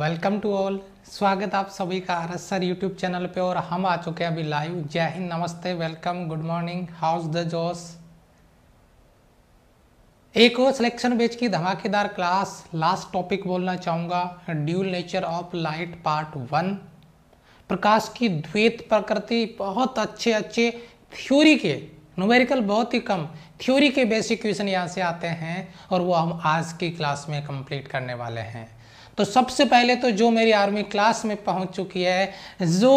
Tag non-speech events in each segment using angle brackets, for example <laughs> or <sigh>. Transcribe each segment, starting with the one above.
Welcome to all स्वागत आप सभी का R S sir YouTube channel पे और हम आ चुके हैं अभी लाइव जय हिंद नमस्ते welcome good morning how's the josh एक और सिलेक्शन बेच की धमाकेदार क्लास लास्ट टॉपिक बोलना चाहूँगा dual nature of light part one प्रकाश की द्वैत प्रकृति बहुत अच्छे अच्छे थ्योरी के न्यूमेरिकल बहुत ही कम थ्योरी के बेसिक क्वेश्चन यहाँ से आते हैं और वो हम आज की क्लास में कंप्लीट करने वाले हैं तो सबसे पहले तो जो मेरी आर्मी क्लास में पहुंच चुकी है जो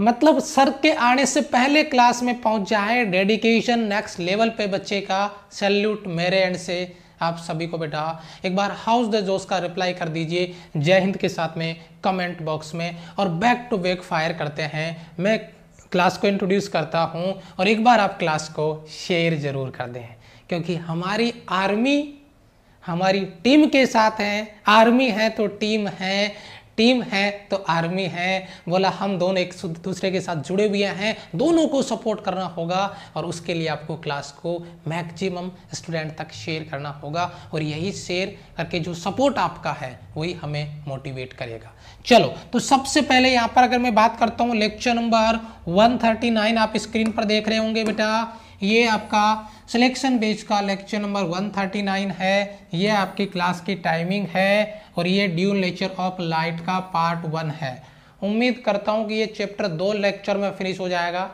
मतलब सर के आने से पहले क्लास में पहुंच जाए डेडिकेशन नेक्स्ट लेवल पे बच्चे का सैल्यूट मेरे एंड से आप सभी को बेटा एक बार हाउस द जोश का रिप्लाई कर दीजिए जय हिंद के साथ में कमेंट बॉक्स में और बैक टू बैक फायर करते हैं मैं क्लास को इंट्रोड्यूस करता हूं और एक बार आप क्लास को शेयर ज़रूर कर दें क्योंकि हमारी आर्मी हमारी टीम के साथ हैं आर्मी है तो टीम है टीम है तो आर्मी है बोला हम दोनों एक दूसरे के साथ जुड़े हुए हैं दोनों को सपोर्ट करना होगा और उसके लिए आपको क्लास को मैक्सिमम स्टूडेंट तक शेयर करना होगा और यही शेयर करके जो सपोर्ट आपका है वही हमें मोटिवेट करेगा चलो तो सबसे पहले यहाँ पर अगर मैं बात करता हूँ लेक्चर नंबर 139 आप स्क्रीन पर देख रहे होंगे बेटा ये आपका सिलेक्शन बेच का लेक्चर नंबर 139 है ये आपकी क्लास की टाइमिंग है और ये ड्यू नेचर ऑफ लाइट का पार्ट वन है उम्मीद करता हूँ कि ये चैप्टर दो लेक्चर में फिनिश हो जाएगा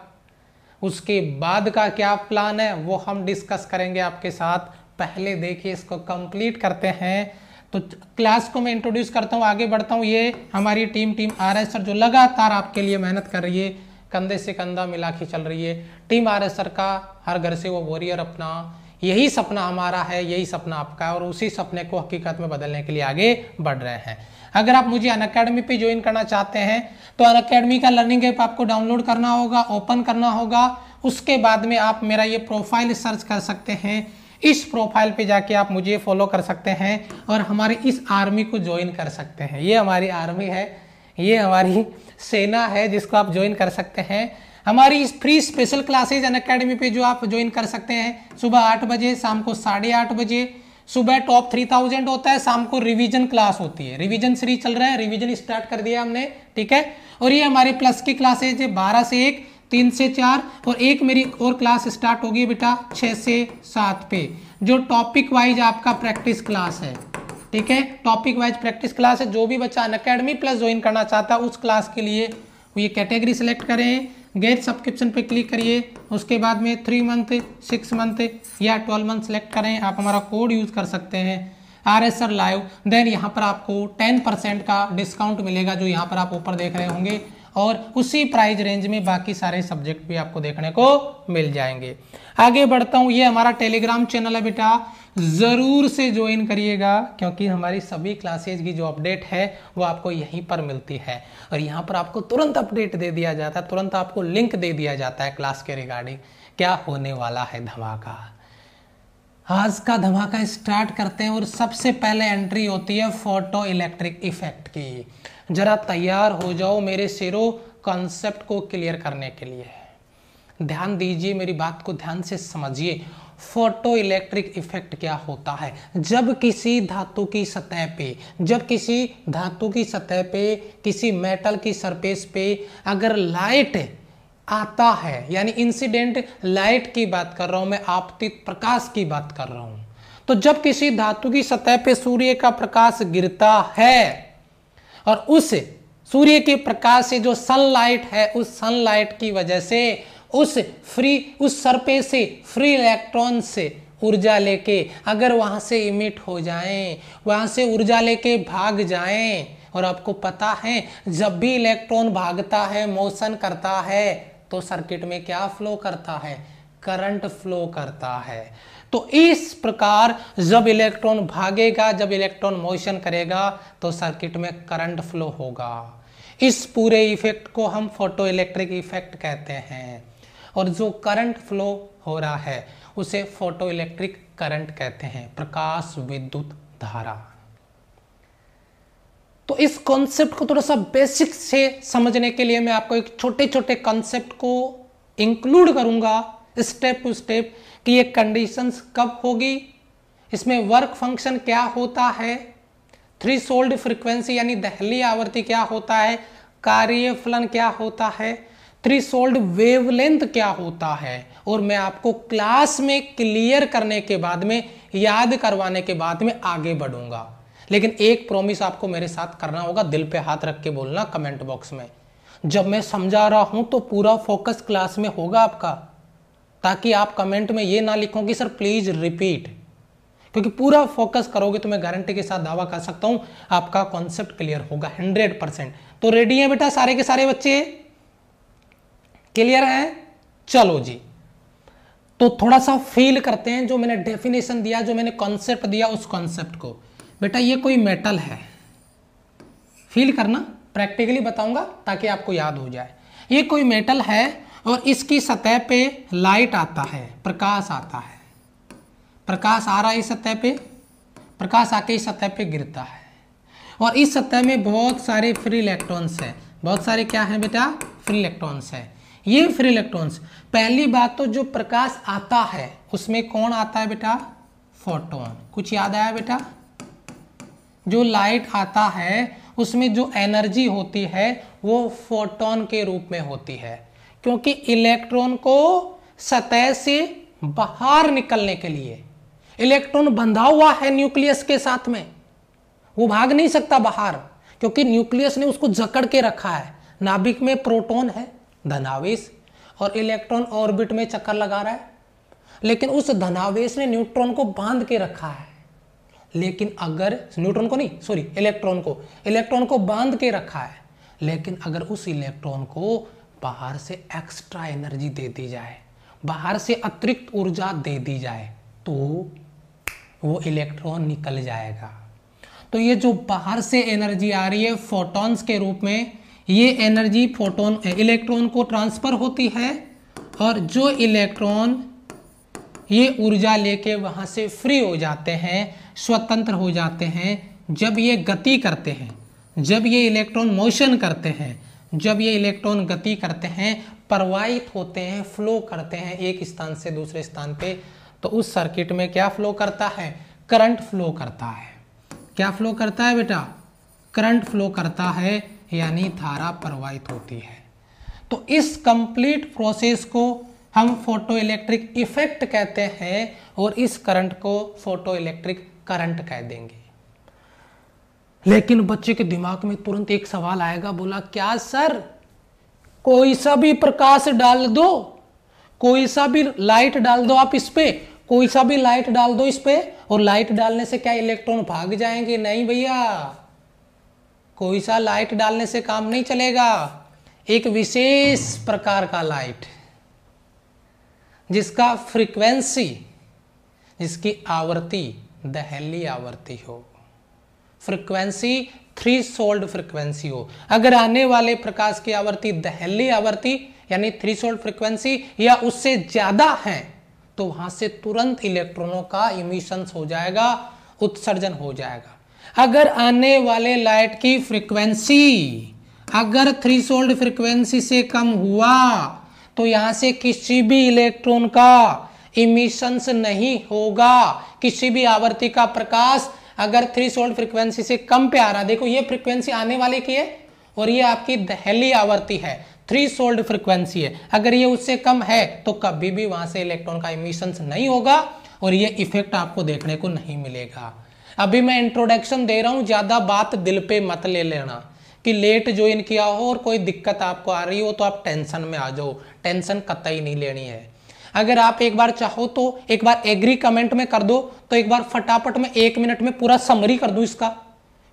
उसके बाद का क्या प्लान है वो हम डिस्कस करेंगे आपके साथ पहले देखिए इसको कंप्लीट करते हैं तो क्लास को मैं इंट्रोड्यूस करता हूँ आगे बढ़ता हूँ ये हमारी team team R S sir जो लगातार आपके लिए मेहनत कर रही है कंधे से कंधा मिला के चल रही है टीम आर एस आर का हर घर से वो वॉरियर अपना यही सपना हमारा है यही सपना आपका है और उसी सपने को हकीकत में बदलने के लिए आगे बढ़ रहे हैं अगर आप मुझे अन अकेडमी पर ज्वाइन करना चाहते हैं तो अन अकेडमी का लर्निंग ऐप आपको डाउनलोड करना होगा ओपन करना होगा उसके बाद में आप मेरा ये प्रोफाइल सर्च कर सकते हैं इस प्रोफाइल पे जाके आप मुझे फॉलो कर सकते हैं और हमारे इस आर्मी को ज्वाइन कर सकते हैं ये हमारी आर्मी है ये हमारी सेना है जिसको आप ज्वाइन कर सकते हैं हमारी free special classes Unacademy पे जो आप ज्वाइन कर सकते हैं सुबह आठ बजे शाम को साढ़े आठ बजे सुबह टॉप थ्री थाउजेंड होता है शाम को रिवीजन क्लास होती है रिवीजन सीरीज चल रहा है रिवीजन स्टार्ट कर दिया हमने ठीक है और ये हमारे प्लस की क्लासेज है बारह से एक तीन से चार और एक मेरी और क्लास स्टार्ट होगी बेटा छः से सात पे जो टॉपिक वाइज आपका प्रैक्टिस क्लास है ठीक है टॉपिक वाइज प्रैक्टिस क्लास है जो भी बच्चा अनकेडमी प्लस ज्वाइन करना चाहता है उस क्लास के लिए ये कैटेगरी सेलेक्ट करें गेट सब्सक्रिप्शन पे क्लिक करिए उसके बाद में थ्री मंथ सिक्स मंथ या ट्वेल्व मंथ सेलेक्ट करें आप हमारा कोड यूज़ कर सकते हैं R S R live then यहाँ पर आपको टेन परसेंट का डिस्काउंट मिलेगा जो यहाँ पर आप ऊपर देख रहे होंगे और उसी प्राइस रेंज में बाकी सारे सब्जेक्ट भी आपको देखने को मिल जाएंगे आगे बढ़ता हूँ ये हमारा टेलीग्राम चैनल है बेटा ज़रूर से ज्वाइन करिएगा क्योंकि हमारी सभी क्लासेज की जो अपडेट है वो आपको यहीं पर मिलती है और यहाँ पर आपको तुरंत अपडेट दे दिया जाता है तुरंत आपको लिंक दे दिया जाता है क्लास के रिगार्डिंग क्या होने वाला है धमाका आज का धमाका स्टार्ट करते हैं और सबसे पहले एंट्री होती है फोटो इलेक्ट्रिक इफेक्ट की ज़रा तैयार हो जाओ मेरे शेरों कॉन्सेप्ट को क्लियर करने के लिए ध्यान दीजिए मेरी बात को ध्यान से समझिए फोटो इलेक्ट्रिक इफेक्ट क्या होता है जब किसी धातु की सतह पे जब किसी धातु की सतह पे किसी मेटल की सरफेस पे अगर लाइट आता है यानी इंसिडेंट लाइट की बात कर रहा हूँ मैं आपतित प्रकाश की बात कर रहा हूँ तो जब किसी धातु की सतह पे सूर्य का प्रकाश गिरता है और उस सूर्य के प्रकाश से जो सनलाइट है उस सनलाइट की वजह से उस फ्री उस सरपे से फ्री इलेक्ट्रॉन से ऊर्जा लेके अगर वहाँ से इमिट हो जाएं वहाँ से ऊर्जा लेके भाग जाएं और आपको पता है जब भी इलेक्ट्रॉन भागता है मोशन करता है तो सर्किट में क्या फ्लो करता है करंट फ्लो करता है तो इस प्रकार जब इलेक्ट्रॉन भागेगा जब इलेक्ट्रॉन मोशन करेगा तो सर्किट में करंट फ्लो होगा इस पूरे इफेक्ट को हम फोटो इलेक्ट्रिक इफेक्ट कहते हैं और जो करंट फ्लो हो रहा है उसे फोटो इलेक्ट्रिक करंट कहते हैं प्रकाश विद्युत धारा तो इस कॉन्सेप्ट को थोड़ा सा बेसिक से समझने के लिए मैं आपको एक छोटे छोटे कॉन्सेप्ट को इंक्लूड करूंगा स्टेप टू स्टेप कि ये कंडीशंस कब होगी इसमें वर्क फंक्शन क्या होता है थ्री सोल्ड फ्रिक्वेंसी यानी दहली आवर्ती क्या होता है कार्य फलन क्या होता है थ्रीसोल्ड वेवलेंथ क्या होता है और मैं आपको क्लास में क्लियर करने के बाद में याद करवाने के बाद में आगे बढ़ूंगा लेकिन एक प्रॉमिस आपको मेरे साथ करना होगा दिल पे हाथ रख के बोलना कमेंट बॉक्स में जब मैं समझा रहा हूं तो पूरा फोकस क्लास में होगा आपका ताकि आप कमेंट में ये ना लिखो कि सर प्लीज रिपीट क्योंकि पूरा फोकस करोगे तो मैं गारंटी के साथ दावा कर सकता हूं आपका कॉन्सेप्ट क्लियर होगा हंड्रेड परसेंट तो रेडी है बेटा सारे के सारे बच्चे क्लियर है चलो जी तो थोड़ा सा फील करते हैं जो मैंने डेफिनेशन दिया जो मैंने कॉन्सेप्ट दिया उस कॉन्सेप्ट को बेटा ये कोई मेटल है फील करना प्रैक्टिकली बताऊंगा ताकि आपको याद हो जाए ये कोई मेटल है और इसकी सतह पे लाइट आता है प्रकाश आता है प्रकाश आ रहा है इस सतह पे प्रकाश आके इस सतह पे गिरता है और इस सतह में बहुत सारे फ्री इलेक्ट्रॉन्स हैं बहुत सारे क्या हैं बेटा फ्री इलेक्ट्रॉन्स हैं ये फ्री इलेक्ट्रॉन्स पहली बात तो जो प्रकाश आता है उसमें कौन आता है बेटा फोटोन कुछ याद आया बेटा जो लाइट आता है उसमें जो एनर्जी होती है वो फोटोन के रूप में होती है क्योंकि इलेक्ट्रॉन को सतह से बाहर निकलने के लिए इलेक्ट्रॉन बंधा हुआ है न्यूक्लियस के साथ में वो भाग नहीं सकता बाहर क्योंकि न्यूक्लियस ने उसको जकड़ के रखा है नाभिक में प्रोटॉन है धनावेश और इलेक्ट्रॉन ऑर्बिट में चक्कर लगा रहा है लेकिन उस धनावेश ने न्यूट्रॉन को बांध के रखा है लेकिन अगर न्यूट्रॉन को नहीं सॉरी इलेक्ट्रॉन को इलेक्ट्रॉन को बांध के रखा है लेकिन अगर उस इलेक्ट्रॉन को बाहर से एक्स्ट्रा एनर्जी दे दी जाए बाहर से अतिरिक्त ऊर्जा दे दी जाए तो वो इलेक्ट्रॉन निकल जाएगा तो ये जो बाहर से एनर्जी आ रही है फोटॉन्स के रूप में ये एनर्जी फोटोन इलेक्ट्रॉन को ट्रांसफ़र होती है और जो इलेक्ट्रॉन ये ऊर्जा लेके वहाँ से फ्री हो जाते हैं स्वतंत्र हो जाते हैं जब ये गति करते हैं जब ये इलेक्ट्रॉन मोशन करते हैं जब ये इलेक्ट्रॉन गति करते हैं प्रवाहित होते हैं फ्लो करते हैं एक स्थान से दूसरे स्थान पे तो उस सर्किट में क्या फ्लो करता है करंट फ्लो करता है क्या फ्लो करता है बेटा करंट फ्लो करता है यानी धारा प्रवाहित होती है तो इस कंप्लीट प्रोसेस को हम फोटो इलेक्ट्रिक इफेक्ट कहते हैं और इस करंट को फोटो इलेक्ट्रिक करंट कह देंगे लेकिन बच्चे के दिमाग में तुरंत एक सवाल आएगा बोला क्या सर कोई सा भी प्रकाश डाल दो कोई सा भी लाइट डाल दो आप इस पर कोई सा भी लाइट डाल दो इस पर और लाइट डालने से क्या इलेक्ट्रॉन भाग जाएंगे नहीं भैया कोई सा लाइट डालने से काम नहीं चलेगा एक विशेष प्रकार का लाइट जिसका फ्रीक्वेंसी जिसकी आवृत्ति दहली आवृत्ति हो फ्रीक्वेंसी थ्री सोल्ड फ्रीक्वेंसी हो अगर आने वाले प्रकाश की आवृत्ति दहली आवृत्ति यानी थ्री सोल्ड फ्रीक्वेंसी या उससे ज्यादा है तो वहां से तुरंत इलेक्ट्रॉनों का इमिशंस हो जाएगा उत्सर्जन हो जाएगा अगर आने वाले लाइट की फ्रीक्वेंसी अगर थ्री सोल्ड फ्रिक्वेंसी से कम हुआ तो यहां से किसी भी इलेक्ट्रॉन का इमिशंस नहीं होगा किसी भी आवृत्ति का प्रकाश अगर थ्री सोल्ड फ्रिक्वेंसी से कम पे आ रहा देखो ये फ्रिक्वेंसी आने वाले की है और ये आपकी दहली आवर्ती है थ्री सोल्ड फ्रिक्वेंसी है अगर ये उससे कम है तो कभी भी वहां से इलेक्ट्रॉन का इमिशंस नहीं होगा और ये इफेक्ट आपको देखने को नहीं मिलेगा अभी मैं इंट्रोडक्शन दे रहा हूँ ज़्यादा बात दिल पे मत ले लेना कि लेट ज्वाइन किया हो और कोई दिक्कत आपको आ रही हो तो आप टेंशन में आ जाओ टेंशन कतई नहीं लेनी है अगर आप एक बार चाहो तो एक बार एग्री कमेंट में कर दो तो एक बार फटाफट में एक मिनट में पूरा समरी कर दूँ इसका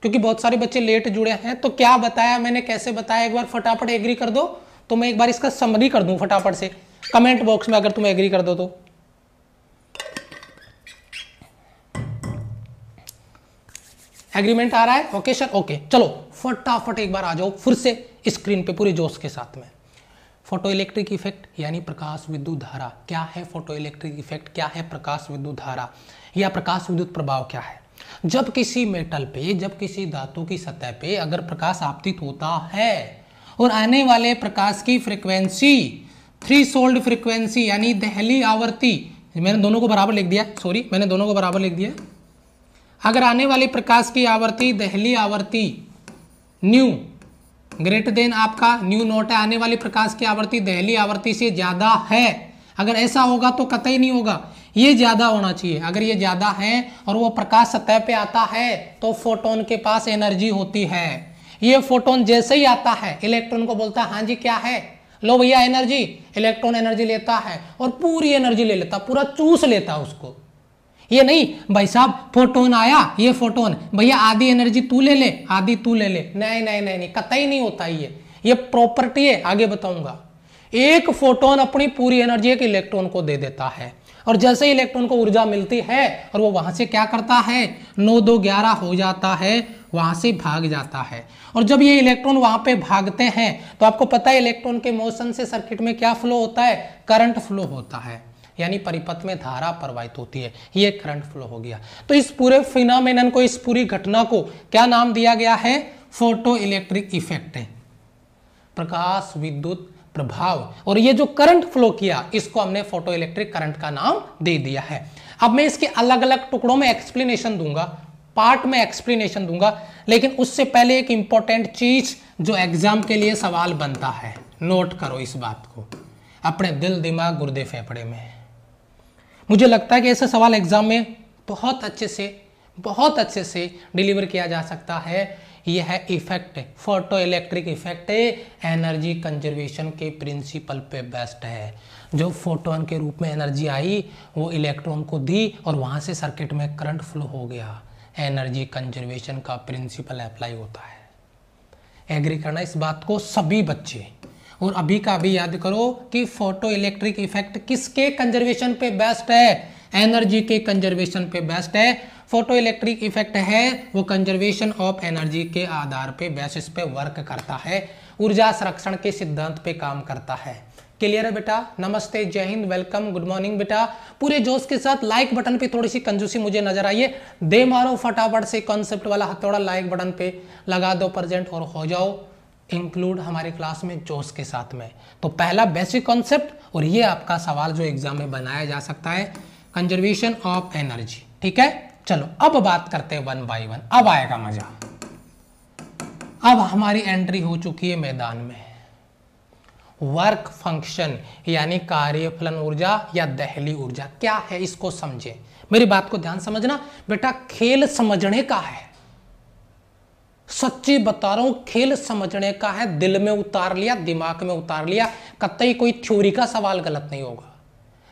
क्योंकि बहुत सारे बच्चे लेट जुड़े हैं तो क्या बताया मैंने कैसे बताया एक बार फटाफट एग्री कर दो तो मैं एक बार इसका समरी कर दूँ फटाफट से कमेंट बॉक्स में अगर तुम एग्री कर दो तो एग्रीमेंट आ रहा है ओके सर ओके चलो फटाफट एक बार आ जाओ फिर से स्क्रीन पे पूरे जोश के साथ में फोटो इलेक्ट्रिक इफेक्ट यानी प्रकाश विद्युत धारा क्या है फोटो इलेक्ट्रिक इफेक्ट क्या है प्रकाश विद्युत धारा या प्रकाश विद्युत प्रभाव क्या है जब किसी मेटल पे जब किसी धातु की सतह पे अगर प्रकाश आपतित होता है और आने वाले प्रकाश की फ्रीक्वेंसी थ्री सोल्ड फ्रीक्वेंसी यानी दहली आवर्ती मैंने दोनों को बराबर लिख दिया सॉरी मैंने दोनों को बराबर लिख दिया अगर आने वाली प्रकाश की आवृत्ति दहली आवृत्ति न्यू ग्रेटर देन आपका न्यू नोट है आने वाली प्रकाश की आवृत्ति दहली आवृत्ति से ज़्यादा है अगर ऐसा होगा तो कतई नहीं होगा ये ज़्यादा होना चाहिए अगर ये ज़्यादा है और वो प्रकाश सतह पे आता है तो फोटोन के पास एनर्जी होती है ये फोटोन जैसे ही आता है इलेक्ट्रॉन को बोलता है हाँ जी क्या है लो भैया एनर्जी इलेक्ट्रॉन एनर्जी लेता है और पूरी एनर्जी ले लेता पूरा चूस लेता उसको ये नहीं भाई साहब फोटोन आया ये फोटोन भैया आधी एनर्जी तू ले ले आधी तू ले ले नहीं नहीं नहीं नहीं कतई नहीं होता ये ये प्रॉपर्टी है आगे बताऊंगा एक फोटोन अपनी पूरी एनर्जी एक इलेक्ट्रॉन को दे देता है और जैसे ही इलेक्ट्रॉन को ऊर्जा मिलती है और वो वहां से क्या करता है नौ दो ग्यारह हो जाता है वहां से भाग जाता है और जब ये इलेक्ट्रॉन वहां पे भागते हैं तो आपको पता है इलेक्ट्रॉन के मोशन से सर्किट में क्या फ्लो होता है करंट फ्लो होता है यानी परिपथ में धारा प्रवाहित होती है ये करंट फ्लो हो गया तो इस पूरे फिनामेन को इस पूरी घटना को क्या नाम दिया गया है फोटो इलेक्ट्रिक इफेक्ट प्रकाश विद्युत प्रभाव और ये जो करंट फ्लो किया इसको हमने फोटो इलेक्ट्रिक करंट का नाम दे दिया है अब मैं इसके अलग अलग टुकड़ों में एक्सप्लेनेशन दूंगा पार्ट में एक्सप्लेनेशन दूंगा लेकिन उससे पहले एक इंपॉर्टेंट चीज जो एग्जाम के लिए सवाल बनता है नोट करो इस बात को अपने दिल दिमाग गुर्दे फेफड़े में मुझे लगता है कि ऐसा सवाल एग्ज़ाम में बहुत अच्छे से बहुत अच्छे से डिलीवर किया जा सकता है यह है effect photo electric effect energy conservation के प्रिंसिपल पे बेस्ट है जो फोटोन के रूप में एनर्जी आई वो इलेक्ट्रॉन को दी और वहाँ से सर्किट में करंट फ्लो हो गया एनर्जी कंजर्वेशन का प्रिंसिपल अप्लाई होता है एग्री करना इस बात को सभी बच्चे और अभी का अभी याद करो कि फोटो इलेक्ट्रिक इफेक्ट किसके कंजर्वेशन पे बेस्ट है एनर्जी के कंजर्वेशन पे बेस्ट है फोटो इलेक्ट्रिक इफेक्ट है वो कंजर्वेशन ऑफ एनर्जी के आधार पे बेसिस पे वर्क करता है ऊर्जा संरक्षण के सिद्धांत पे काम करता है क्लियर है बेटा नमस्ते जय हिंद वेलकम गुड मॉर्निंग बेटा पूरे जोश के साथ लाइक बटन पे थोड़ी सी कंजूसी मुझे नजर आई है दे मारो फटाफट से कॉन्सेप्ट वाला हथौड़ा लाइक बटन पे लगा दो प्रजेंट और हो जाओ इंक्लूड हमारे क्लास में जोश के साथ में तो पहला बेसिक कॉन्सेप्ट और ये आपका सवाल जो एग्जाम में बनाया जा सकता है कंजर्वेशन ऑफ एनर्जी ठीक है चलो अब बात करते हैं वन बाई वन अब आएगा मजा अब हमारी एंट्री हो चुकी है मैदान में वर्क फंक्शन यानी कार्यफलन ऊर्जा या दहली ऊर्जा क्या है इसको समझे मेरी बात को ध्यान समझना बेटा खेल समझने का है सच्ची बता रहा हूं खेल समझने का है दिल में उतार लिया दिमाग में उतार लिया कतई कोई थ्योरी का सवाल गलत नहीं होगा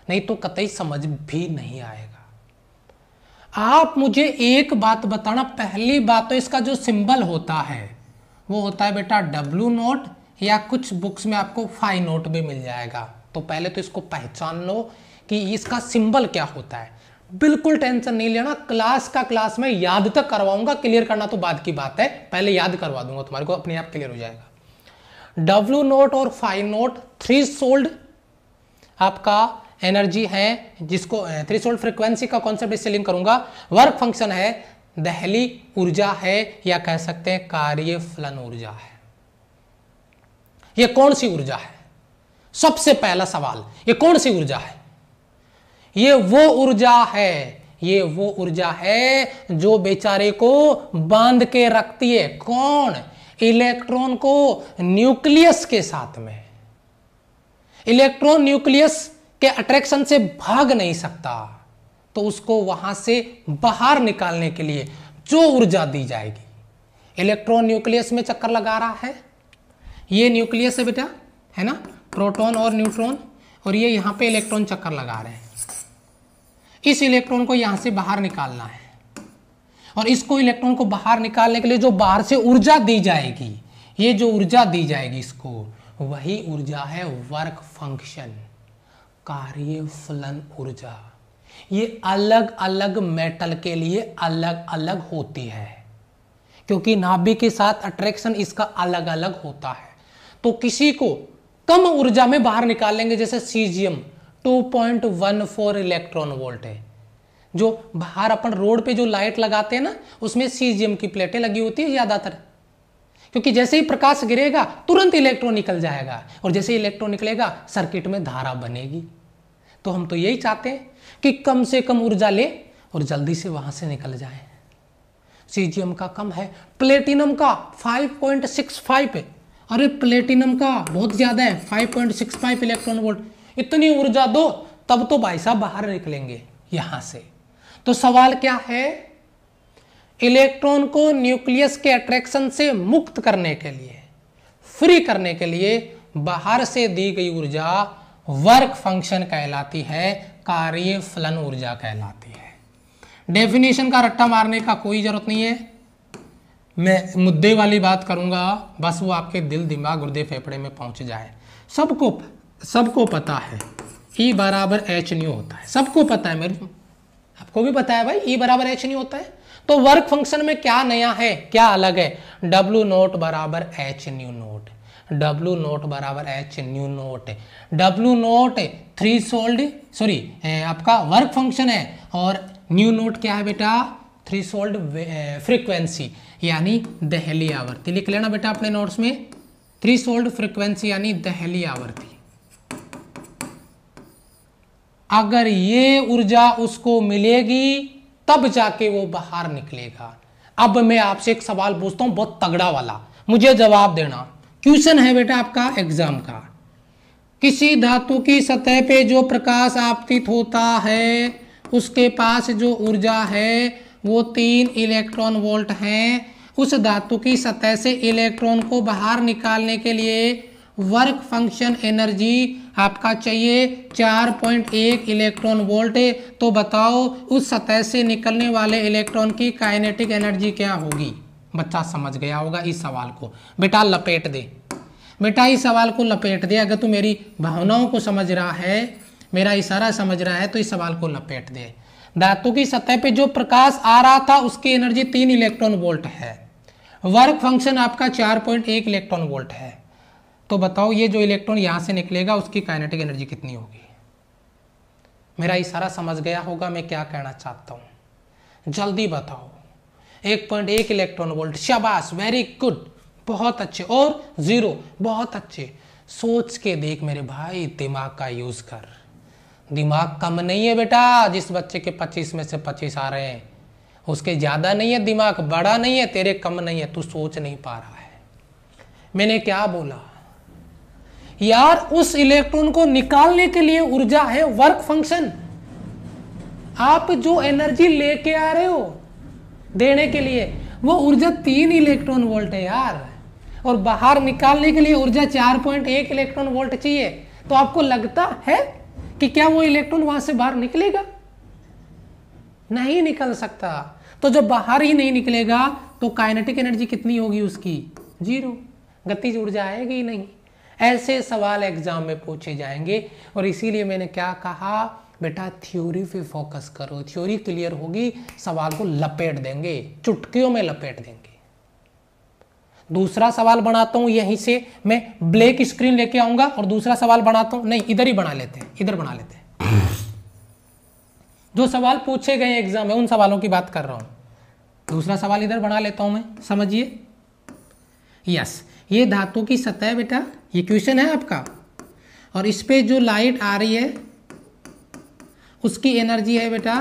नहीं तो कतई समझ भी नहीं आएगा आप मुझे एक बात बताना पहली बात तो इसका जो सिंबल होता है वो होता है बेटा डब्लू नोट या कुछ बुक्स में आपको फाइव नोट भी मिल जाएगा तो पहले तो इसको पहचान लो कि इसका सिंबल क्या होता है बिल्कुल टेंशन नहीं लेना क्लास का क्लास में याद तक करवाऊंगा क्लियर करना तो बाद की बात है पहले याद करवा दूंगा तुम्हारे को अपने आप क्लियर हो जाएगा डब्ल्यू नोट और फाइव नोट थ्री सोल्ड आपका एनर्जी है जिसको थ्री सोल्ड फ्रिक्वेंसी का कॉन्सेप्ट इससे लिंक करूंगा वर्क फंक्शन है दहली ऊर्जा है या कह सकते हैं कार्य फलन ऊर्जा है यह कौन सी ऊर्जा है सबसे पहला सवाल यह कौन सी ऊर्जा है ये वो ऊर्जा है ये वो ऊर्जा है जो बेचारे को बांध के रखती है कौन इलेक्ट्रॉन को न्यूक्लियस के साथ में इलेक्ट्रॉन न्यूक्लियस के अट्रैक्शन से भाग नहीं सकता तो उसको वहां से बाहर निकालने के लिए जो ऊर्जा दी जाएगी इलेक्ट्रॉन न्यूक्लियस में चक्कर लगा रहा है ये न्यूक्लियस है बेटा है ना प्रोटॉन और न्यूट्रॉन और ये यहां पे इलेक्ट्रॉन चक्कर लगा रहे हैं इस इलेक्ट्रॉन को यहां से बाहर निकालना है और इसको इलेक्ट्रॉन को बाहर निकालने के लिए जो बाहर से ऊर्जा दी जाएगी ये जो ऊर्जा दी जाएगी इसको वही ऊर्जा है वर्क फंक्शन कार्य फलन ऊर्जा ये अलग अलग मेटल के लिए अलग अलग होती है क्योंकि नाभि के साथ अट्रैक्शन इसका अलग अलग होता है तो किसी को कम ऊर्जा में बाहर निकालेंगे जैसे सीजियम 2.14 इलेक्ट्रॉन वोल्ट है जो बाहर अपन रोड पे जो लाइट लगाते हैं ना उसमें सीजियम की प्लेटें लगी होती है ज़्यादातर क्योंकि जैसे ही प्रकाश गिरेगा तुरंत इलेक्ट्रॉन निकल जाएगा और जैसे ही इलेक्ट्रॉन निकलेगा सर्किट में धारा बनेगी तो हम तो यही चाहते हैं कि कम से कम ऊर्जा ले और जल्दी से वहां से निकल जाए सीजियम का कम है प्लेटिनम का 5.65 पॉइंट अरे प्लेटिनम का बहुत ज़्यादा है 5.65 इलेक्ट्रॉन वोल्ट इतनी ऊर्जा दो तब तो भाई साहब बाहर निकलेंगे यहां से तो सवाल क्या है इलेक्ट्रॉन को न्यूक्लियस के अट्रैक्शन से मुक्त करने के लिए फ्री करने के लिए बाहर से दी गई ऊर्जा वर्क फंक्शन कहलाती है कार्य फलन ऊर्जा कहलाती है डेफिनेशन का रट्टा मारने का कोई जरूरत नहीं है मैं मुद्दे वाली बात करूंगा बस वो आपके दिल दिमाग गुर्दे फेफड़े में पहुंच जाए सबको सबको पता है ई e बराबर एच न्यू होता है सबको पता है मेरे आपको भी पता है भाई ई e बराबर एच न्यू होता है तो वर्क फंक्शन में क्या नया है क्या अलग है डब्ल्यू नोट बराबर H nu naught W naught बराबर H nu naught W naught threshold sorry आपका वर्क फंक्शन है और न्यू नोट क्या है बेटा थ्री सोल्ड फ्रीक्वेंसी यानी दहली आवर्ती लिख लेना बेटा अपने नोट्स में थ्री सोल्ड फ्रिक्वेंसी यानी दहली आवर्ती अगर ये ऊर्जा उसको मिलेगी तब जाके वो बाहर निकलेगा अब मैं आपसे एक सवाल पूछता हूं बहुत तगड़ा वाला मुझे जवाब देना क्वेश्चन है बेटा आपका एग्जाम का किसी धातु की सतह पे जो प्रकाश आपतित होता है उसके पास जो ऊर्जा है वो तीन इलेक्ट्रॉन वोल्ट हैं उस धातु की सतह से इलेक्ट्रॉन को बाहर निकालने के लिए वर्क फंक्शन एनर्जी आपका चाहिए 4.1 इलेक्ट्रॉन वोल्ट तो बताओ उस सतह से निकलने वाले इलेक्ट्रॉन की काइनेटिक एनर्जी क्या होगी बच्चा समझ गया होगा इस सवाल को बेटा लपेट दे बेटा इस सवाल को लपेट दे अगर तू मेरी भावनाओं को समझ रहा है मेरा इशारा समझ रहा है तो इस सवाल को लपेट दे धातु की सतह पे जो प्रकाश आ रहा था उसकी एनर्जी तीन इलेक्ट्रॉन वोल्ट है वर्क फंक्शन आपका 4.1 इलेक्ट्रॉन वोल्ट है तो बताओ ये जो इलेक्ट्रॉन यहाँ से निकलेगा उसकी काइनेटिक एनर्जी कितनी होगी मेरा इशारा समझ गया होगा मैं क्या कहना चाहता हूँ जल्दी बताओ एक पॉइंट एक इलेक्ट्रॉन वोल्ट शबाश वेरी गुड बहुत अच्छे और जीरो बहुत अच्छे सोच के देख मेरे भाई दिमाग का यूज कर दिमाग कम नहीं है बेटा जिस बच्चे के 25 में से 25 आ रहे हैं उसके ज़्यादा नहीं है दिमाग बड़ा नहीं है तेरे कम नहीं है तू सोच नहीं पा रहा है मैंने क्या बोला यार उस इलेक्ट्रॉन को निकालने के लिए ऊर्जा है वर्क फंक्शन आप जो एनर्जी लेके आ रहे हो देने के लिए वो ऊर्जा तीन इलेक्ट्रॉन वोल्ट है यार और बाहर निकालने के लिए ऊर्जा 4.1 इलेक्ट्रॉन वोल्ट चाहिए तो आपको लगता है कि क्या वो इलेक्ट्रॉन वहां से बाहर निकलेगा नहीं निकल सकता तो जब बाहर ही नहीं निकलेगा तो काइनेटिक एनर्जी कितनी होगी उसकी जीरो गतिज ऊर्जा आएगी ही नहीं ऐसे सवाल एग्जाम में पूछे जाएंगे और इसीलिए मैंने क्या कहा बेटा थ्योरी पे फोकस करो थ्योरी क्लियर होगी सवाल को लपेट देंगे चुटकियों में लपेट देंगे दूसरा सवाल बनाता हूं यहीं से मैं ब्लैक स्क्रीन लेके आऊंगा और दूसरा सवाल बनाता हूं नहीं इधर ही बना लेते हैं इधर बना लेते हैं जो सवाल पूछे गए एग्जाम में उन सवालों की बात कर रहा हूं दूसरा सवाल इधर बना लेता हूं मैं समझिए यस ये धातु की सतह बेटा ये क्वेश्चन है आपका और इस पर जो लाइट आ रही है उसकी एनर्जी है बेटा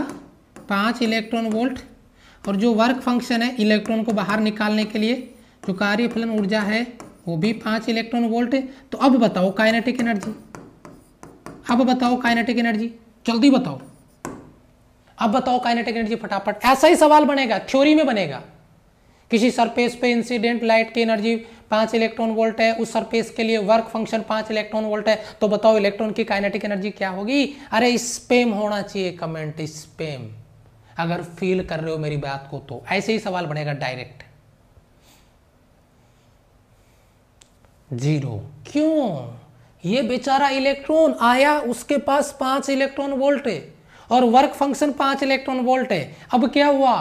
पाँच इलेक्ट्रॉन वोल्ट और जो वर्क फंक्शन है इलेक्ट्रॉन को बाहर निकालने के लिए जो कार्य फलन ऊर्जा है वो भी पाँच इलेक्ट्रॉन वोल्ट है तो अब बताओ काइनेटिक एनर्जी अब बताओ काइनेटिक एनर्जी जल्दी बताओ अब बताओ काइनेटिक एनर्जी फटाफट ऐसा ही सवाल बनेगा थ्योरी में बनेगा किसी सरफेस पे इंसिडेंट लाइट की एनर्जी पाँच इलेक्ट्रॉन वोल्ट है उस सरफेस के लिए वर्क फंक्शन पाँच इलेक्ट्रॉन वोल्ट है तो बताओ इलेक्ट्रॉन की काइनेटिक एनर्जी क्या होगी अरे स्पेम होना चाहिए कमेंट स्पेम अगर फील कर रहे हो मेरी बात को तो ऐसे ही सवाल बनेगा डायरेक्ट जीरो क्यों ये बेचारा इलेक्ट्रॉन आया उसके पास पांच इलेक्ट्रॉन वोल्ट है और वर्क फंक्शन पांच इलेक्ट्रॉन वोल्ट है अब क्या हुआ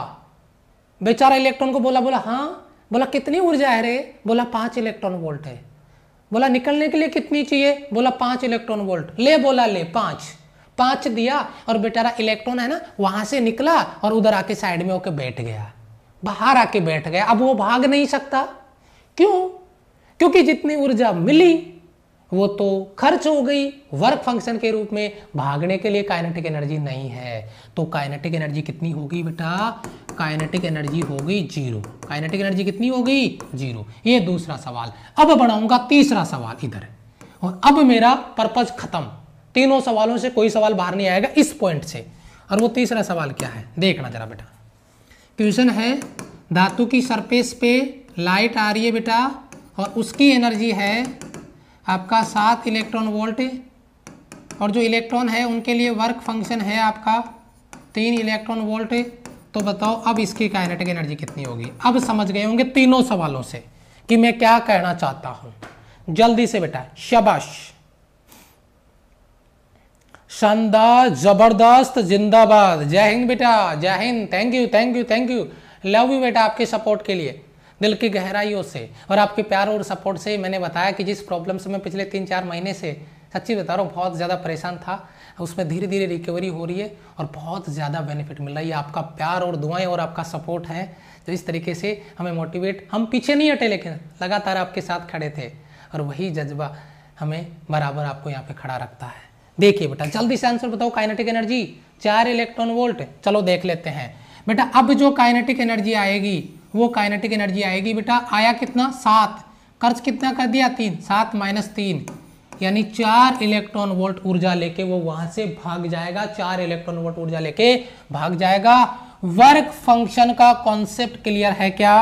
बेचारा इलेक्ट्रॉन को बोला बोला हाँ बोला कितनी ऊर्जा है रे बोला पाँच इलेक्ट्रॉन वोल्ट है बोला निकलने के लिए कितनी चाहिए बोला पाँच इलेक्ट्रॉन वोल्ट ले बोला ले पाँच पाँच दिया और बेचारा इलेक्ट्रॉन है ना वहाँ से निकला और उधर आके साइड में होके बैठ गया बाहर आके बैठ गया अब वो भाग नहीं सकता क्यों क्योंकि जितनी ऊर्जा मिली वो तो खर्च हो गई वर्क फंक्शन के रूप में भागने के लिए काइनेटिक एनर्जी नहीं है तो काइनेटिक एनर्जी कितनी होगी बेटा काइनेटिक एनर्जी होगी जीरो काइनेटिक एनर्जी कितनी होगी जीरो ये दूसरा सवाल अब बढ़ाऊंगा तीसरा सवाल इधर और अब मेरा पर्पज खत्म तीनों सवालों से कोई सवाल बाहर नहीं आएगा इस पॉइंट से और वो तीसरा सवाल क्या है देखना जरा बेटा क्वेश्चन है धातु की सरफेस पे लाइट आ रही है बेटा और उसकी एनर्जी है आपका सात इलेक्ट्रॉन वोल्ट और जो इलेक्ट्रॉन है उनके लिए वर्क फंक्शन है आपका तीन इलेक्ट्रॉन वोल्ट तो बताओ अब इसकी काइनेटिक एनर्जी कितनी होगी अब समझ गए होंगे तीनों सवालों से कि मैं क्या कहना चाहता हूं जल्दी से बेटा शबाश शानदार जबरदस्त जिंदाबाद जय हिंद बेटा जय हिंद thank you thank you thank you love you बेटा आपके सपोर्ट के लिए दिल की गहराइयों से और आपके प्यार और सपोर्ट से मैंने बताया कि जिस प्रॉब्लम से मैं पिछले तीन चार महीने से सच्ची बता रहा हूँ बहुत ज़्यादा परेशान था उसमें धीरे धीरे रिकवरी हो रही है और बहुत ज़्यादा बेनिफिट मिल रहा है आपका प्यार और दुआएं और आपका सपोर्ट है तो इस तरीके से हमें मोटिवेट हम पीछे नहीं हटे लेकिन लगातार आपके साथ खड़े थे और वही जज्बा हमें बराबर आपको यहाँ पे खड़ा रखता है देखिए बेटा जल्दी से आंसर बताओ काइनेटिक एनर्जी चार इलेक्ट्रॉन वोल्ट चलो देख लेते हैं बेटा अब जो काइनेटिक एनर्जी आएगी वो काइनेटिक एनर्जी आएगी बेटा आया कितना सात खर्च कितना कर दिया तीन सात माइनस तीन यानी चार इलेक्ट्रॉन वोल्ट ऊर्जा लेके वो वहां से भाग जाएगा चार इलेक्ट्रॉन वोल्ट ऊर्जा लेके भाग जाएगा वर्क फंक्शन का कॉन्सेप्ट क्लियर है क्या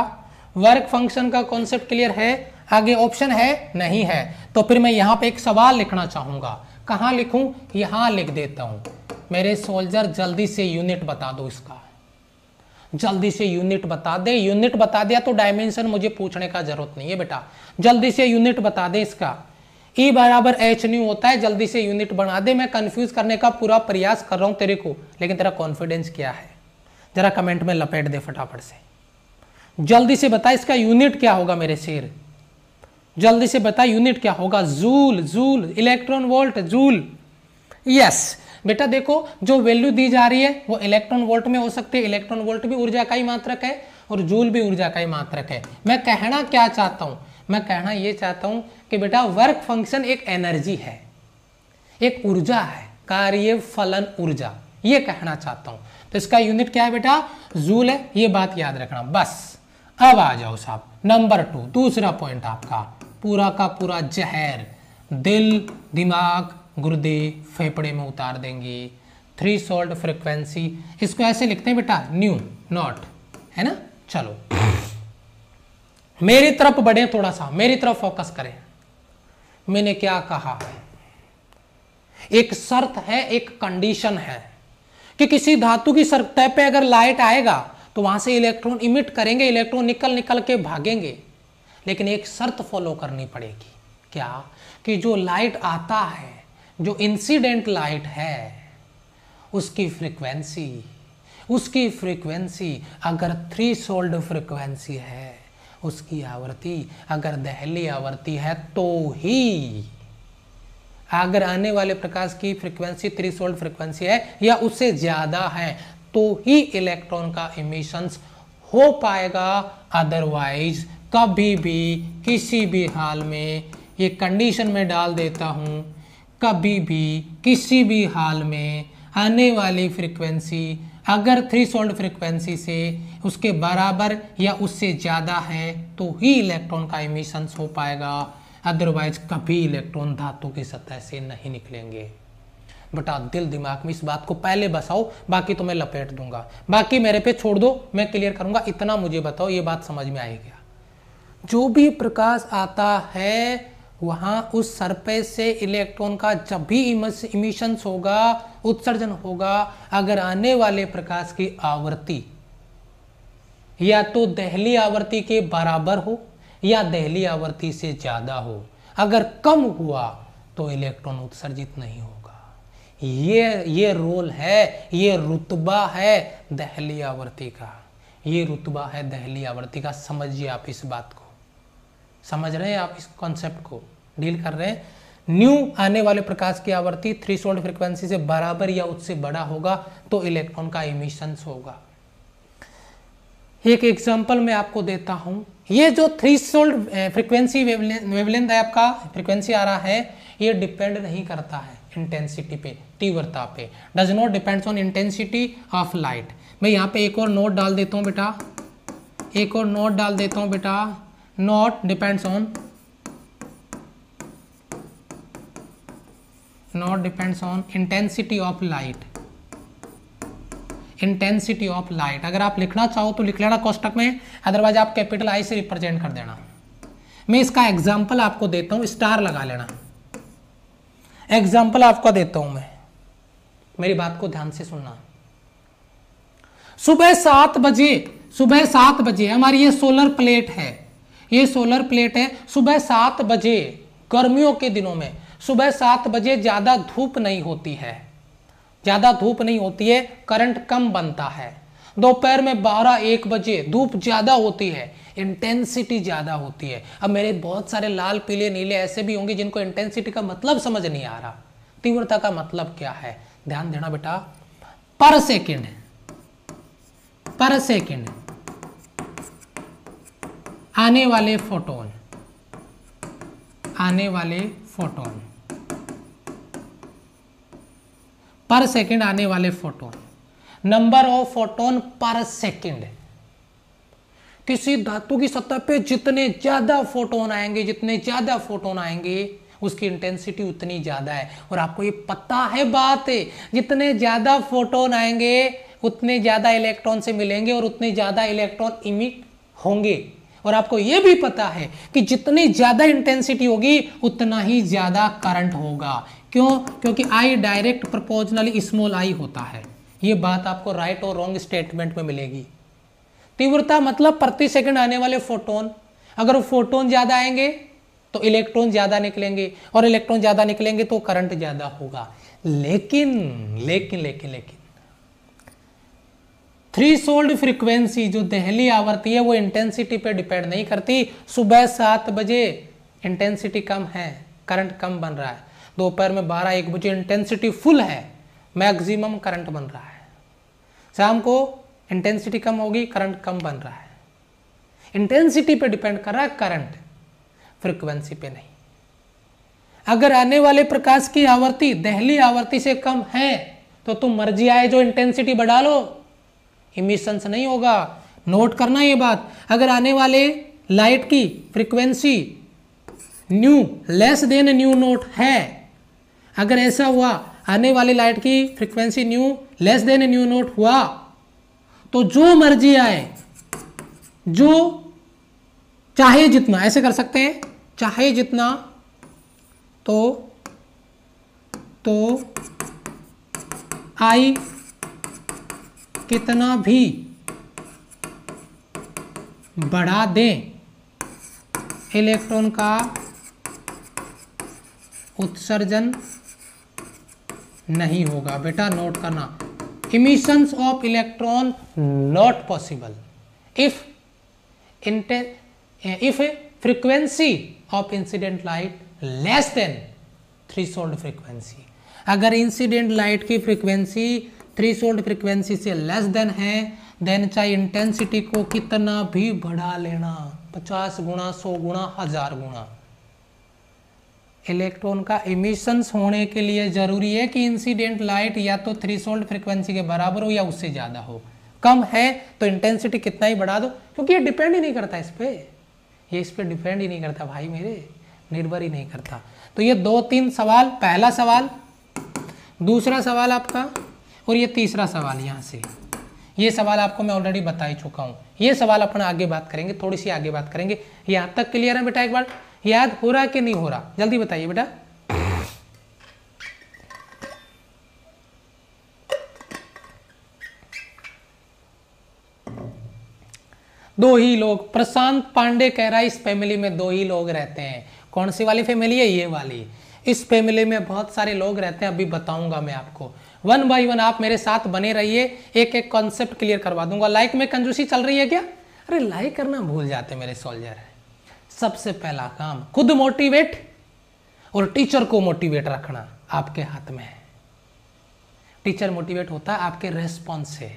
वर्क फंक्शन का कॉन्सेप्ट क्लियर है आगे ऑप्शन है नहीं है तो फिर मैं यहाँ पे एक सवाल लिखना चाहूंगा कहां लिखूं यहाँ लिख देता हूं मेरे सोल्जर जल्दी से यूनिट बता दो इसका जल्दी से यूनिट बता दे यूनिट बता दिया तो डायमेंशन मुझे पूछने का जरूरत नहीं है बेटा जल्दी से यूनिट बता दे इसका ई e बराबर एच न्यू होता है जल्दी से यूनिट बना दे मैं कंफ्यूज करने का पूरा प्रयास कर रहा हूं तेरे को लेकिन तेरा कॉन्फिडेंस क्या है जरा कमेंट में लपेट दे फटाफट से जल्दी से बता इसका यूनिट क्या होगा मेरे शेर जल्दी से बता यूनिट क्या होगा joule joule electron volt joule yes बेटा देखो जो वैल्यू दी जा रही है वो इलेक्ट्रॉन वोल्ट में हो सकती है इलेक्ट्रॉन वोल्ट भी ऊर्जा का ही मात्रक है और जूल भी ऊर्जा का ही मात्रक है मैं कहना क्या चाहता हूं मैं कहना यह चाहता हूं कि बेटा वर्क फंक्शन एक एनर्जी है एक ऊर्जा है कार्य फलन ऊर्जा ये कहना चाहता हूं तो इसका यूनिट क्या है बेटा जूल है यह बात याद रखना बस अब आ जाओ साहब नंबर टू दूसरा पॉइंट आपका पूरा का पूरा जहर दिल दिमाग गुर्दे फेफड़े में उतार देंगे थ्री सॉल्ट फ्रिक्वेंसी इसको ऐसे लिखते हैं बेटा न्यू नॉट है ना चलो मेरी तरफ बढ़े थोड़ा सा मेरी तरफ फोकस करें मैंने क्या कहा एक शर्त है एक कंडीशन है कि किसी धातु की सतह पे अगर लाइट आएगा तो वहां से इलेक्ट्रॉन इमिट करेंगे इलेक्ट्रॉन निकल निकल के भागेंगे लेकिन एक शर्त फॉलो करनी पड़ेगी क्या कि जो लाइट आता है जो इंसिडेंट लाइट है उसकी फ्रीक्वेंसी उसकी फ्रीक्वेंसी अगर थ्री सोल्ड फ्रीक्वेंसी है उसकी आवृत्ति अगर दहली आवृत्ति है तो ही अगर आने वाले प्रकाश की फ्रीक्वेंसी थ्री सोल्ड फ्रीक्वेंसी है या उससे ज़्यादा है तो ही इलेक्ट्रॉन का इमिशंस हो पाएगा अदरवाइज कभी भी किसी भी हाल में ये कंडीशन में डाल देता हूं कभी भी किसी भी हाल में आने वाली फ्रिक्वेंसी अगर थ्री सोल्ड फ्रिक्वेंसी से उसके बराबर या उससे ज़्यादा है तो ही इलेक्ट्रॉन का एमिशंस हो पाएगा अदरवाइज कभी इलेक्ट्रॉन धातु की सतह से नहीं निकलेंगे बेटा दिल दिमाग में इस बात को पहले बसाओ बाकी तो मैं लपेट दूंगा बाकी मेरे पे छोड़ दो मैं क्लियर करूंगा इतना मुझे बताओ ये बात समझ में आएगी जो भी प्रकाश आता है वहाँ उस सरफेस से इलेक्ट्रॉन का जब भी इमिशंस होगा उत्सर्जन होगा अगर आने वाले प्रकाश की आवृत्ति या तो दहली आवृत्ति के बराबर हो या दहली आवृत्ति से ज़्यादा हो अगर कम हुआ तो इलेक्ट्रॉन उत्सर्जित नहीं होगा ये ये रोल है ये रुतबा है दहली आवृत्ति का ये रुतबा है दहली आवृत्ति का समझिए आप इस बात को समझ रहे हैं आप इस कॉन्सेप्ट को डील कर रहे हैं न्यू आने वाले प्रकाश की आवृत्ति थ्री सोल्ड फ्रिक्वेंसी से बराबर या उससे बड़ा होगा तो इलेक्ट्रॉन का एमिशंस होगा एक एग्जाम्पल मैं आपको देता हूं ये जो थ्री सोल्ड फ्रिक्वेंसी वेवलेंथ है आपका फ्रिक्वेंसी आ रहा है ये डिपेंड नहीं करता है इंटेंसिटी पे तीव्रता पे does not depends on intensity of light मैं यहाँ पे एक और नोट डाल देता हूँ बेटा एक और नोट डाल देता हूँ बेटा not depends on not depends on intensity of light intensity of light अगर आप लिखना चाहो तो लिख लेना कोष्टक में अदरवाइज आप कैपिटल आई से रिप्रेजेंट कर देना मैं इसका एग्जाम्पल आपको देता हूं स्टार लगा लेना एग्जाम्पल आपको देता हूं मैं मेरी बात को ध्यान से सुनना सुबह सात बजे सुबह सात बजे हमारी ये सोलर प्लेट है ये सोलर प्लेट है सुबह सात बजे गर्मियों के दिनों में सुबह सात बजे ज़्यादा धूप नहीं होती है ज़्यादा धूप नहीं होती है करंट कम बनता है दोपहर में बारह एक बजे धूप ज़्यादा होती है इंटेंसिटी ज़्यादा होती है अब मेरे बहुत सारे लाल पीले नीले ऐसे भी होंगे जिनको इंटेंसिटी का मतलब समझ नहीं आ रहा तीव्रता का मतलब क्या है ध्यान देना बेटा पर सेकेंड पर सेकेंड आने वाले फोटोन आने वाले फोटोन पर सेकेंड आने वाले photon number of photon per second किसी धातु की सतह पे जितने ज्यादा फोटोन आएंगे जितने ज्यादा फोटोन आएंगे उसकी इंटेंसिटी उतनी ज्यादा है और आपको ये पता है बात है जितने ज्यादा फोटोन आएंगे उतने ज्यादा इलेक्ट्रॉन से मिलेंगे और उतने ज्यादा इलेक्ट्रॉन इमिट होंगे और आपको यह भी पता है कि जितनी ज्यादा इंटेंसिटी होगी उतना ही ज्यादा करंट होगा क्यों क्योंकि आई डायरेक्ट प्रपोजनली स्मॉल आई होता है ये बात आपको राइट और रॉन्ग स्टेटमेंट में मिलेगी तीव्रता मतलब प्रति सेकंड आने वाले फोटोन अगर वो फोटोन ज़्यादा आएंगे तो इलेक्ट्रॉन ज़्यादा निकलेंगे और इलेक्ट्रॉन ज़्यादा निकलेंगे तो करंट ज़्यादा होगा लेकिन लेकिन लेकिन लेकिन थ्री सोल्ड फ्रीक्वेंसी जो दहली आवर्ती है वो इंटेंसिटी पे डिपेंड नहीं करती सुबह सात बजे इंटेंसिटी कम है करंट कम बन रहा है दोपहर में बारह एक बजे इंटेंसिटी फुल है मैक्सिमम करंट बन रहा है शाम को इंटेंसिटी कम होगी करंट कम बन रहा है इंटेंसिटी पे डिपेंड कर रहा है करंट फ्रीक्वेंसी पे नहीं अगर आने वाले प्रकाश की आवृत्ति दहली आवृत्ति से कम है तो तुम मर्जी आए जो इंटेंसिटी बढ़ा लो इमिशंस नहीं होगा नोट करना ये बात अगर आने वाले लाइट की frequency nu less than nu naught है अगर ऐसा हुआ आने वाली लाइट की frequency nu less than nu naught हुआ तो जो मर्जी आए जो चाहे जितना ऐसे कर सकते हैं चाहे जितना तो तो आई कितना भी बढ़ा दें इलेक्ट्रॉन का उत्सर्जन नहीं होगा बेटा नोट करना emissions of electron not possible if inte if frequency of incident light less than threshold frequency अगर इंसिडेंट लाइट की फ्रीक्वेंसी थ्री सोल्ड फ्रीक्वेंसी से लेस देन है देन चाहे इंटेंसिटी को कितना भी बढ़ा लेना पचास गुणा सौ गुणा हजार गुणा इलेक्ट्रॉन का इमिशंस होने के लिए ज़रूरी है कि इंसिडेंट लाइट या तो थ्री सोल्ड फ्रिक्वेंसी के बराबर हो या उससे ज़्यादा हो कम है तो इंटेंसिटी कितना ही बढ़ा दो क्योंकि ये डिपेंड ही नहीं करता इस पर ये इस पर डिपेंड ही नहीं करता भाई मेरे निर्भर ही नहीं करता तो ये दो तीन सवाल पहला सवाल दूसरा सवाल आपका और ये तीसरा सवाल यहाँ से ये सवाल आपको मैं ऑलरेडी बता ही चुका हूँ ये सवाल अपन आगे बात करेंगे थोड़ी सी आगे बात करेंगे यहाँ तक क्लियर है बेटा एक बार याद हो रहा कि नहीं हो रहा जल्दी बताइए बेटा दो ही लोग प्रशांत पांडे कह रहा है इस फैमिली में दो ही लोग रहते हैं कौन सी वाली फैमिली है ये वाली इस फैमिली में बहुत सारे लोग रहते हैं अभी बताऊंगा मैं आपको वन बाई वन आप मेरे साथ बने रहिए एक एक कॉन्सेप्ट क्लियर करवा दूंगा लाइक में कंजूसी चल रही है क्या अरे लाइक करना भूल जाते मेरे सोल्जर है सबसे पहला काम खुद मोटिवेट और टीचर को मोटिवेट रखना आपके हाथ में है टीचर मोटिवेट होता है आपके रेस्पॉन्स से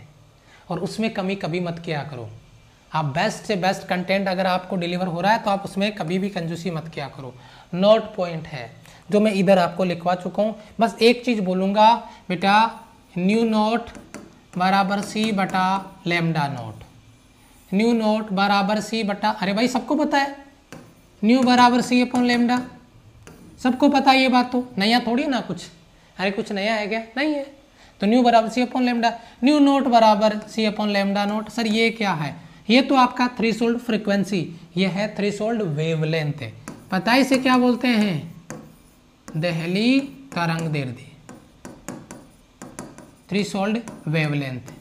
और उसमें कमी कभी मत किया करो आप बेस्ट से बेस्ट कंटेंट अगर आपको डिलीवर हो रहा है तो आप उसमें कभी भी कंजूसी मत किया करो नोट पॉइंट है जो मैं इधर आपको लिखवा चुका हूँ बस एक चीज़ बोलूँगा बेटा न्यू नोट बराबर सी बटा लेमडा नोट न्यू नोट बराबर सी बटा अरे भाई सबको पता है न्यू बराबर सी अपॉन लेमडा सबको पता ये बात तो नया थोड़ी ना कुछ अरे कुछ नया है क्या नहीं है तो न्यू बराबर c upon lambda nu naught बराबर c upon lambda naught sir ये क्या है ये तो आपका थ्री सोल्ड फ्रिक्वेंसी ये है थ्री सोल्ड वेवलेंथ है पता है इसे क्या बोलते हैं दहली तरंग दे थ्री सोल्ड वेव लेंथ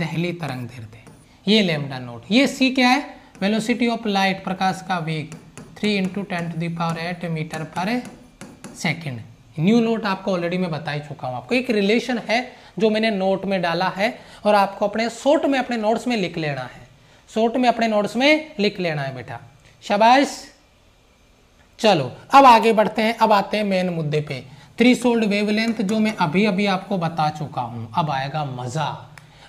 दहली तरंग दीर्घी ये लेमडा नोट ये सी क्या है वेलोसिटी ऑफ लाइट प्रकाश का वेग three into ten to the power eight metre per second nu naught आपको ऑलरेडी मैं बता ही चुका हूँ आपको एक रिलेशन है जो मैंने नोट में डाला है और आपको अपने शोट में अपने नोट्स में लिख लेना है शोट में अपने नोट्स में लिख लेना है बेटा शबाश चलो अब आगे बढ़ते हैं अब आते हैं मेन मुद्दे पे थ्री सोल्ड वेवलेंथ जो मैं अभी अभी आपको बता चुका हूं अब आएगा मज़ा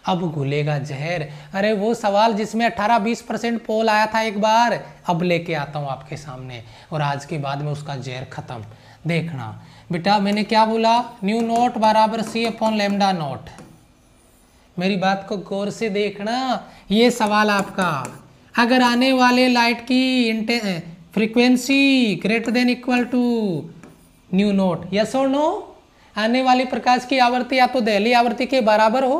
अब घुलेगा जहर अरे वो सवाल जिसमें 18-20 परसेंट पोल आया था एक बार अब लेके आता हूँ आपके सामने और आज के बाद में उसका जहर ख़त्म देखना बेटा मैंने क्या बोला न्यू नोट बराबर सी अपॉन लेमडा नोट मेरी बात को गौर से देखना ये सवाल आपका अगर आने वाले लाइट की frequency greater than equal to nu naught yes और नो आने वाली प्रकाश की आवृत्ति या तो दहली आवृत्ति के बराबर हो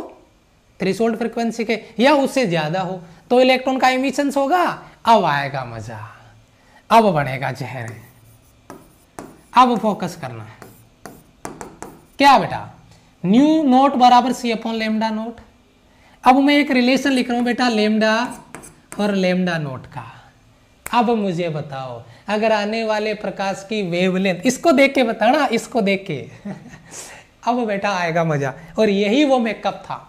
थ्रेशोल्ड फ्रिक्वेंसी के या उससे ज़्यादा हो तो इलेक्ट्रॉन का इमिशंस होगा अब आएगा मज़ा अब बनेगा जहर अब फोकस करना है क्या बेटा न्यू नोट बराबर सी अपॉन लेमडा नोट अब मैं एक रिलेशन लिख रहा हूं बेटा लेमडा और लेमडा नोट का अब मुझे बताओ अगर आने वाले प्रकाश की वेवलेंथ इसको देख के बताना इसको देख के <laughs> अब बेटा आएगा मजा और यही वो मेकअप था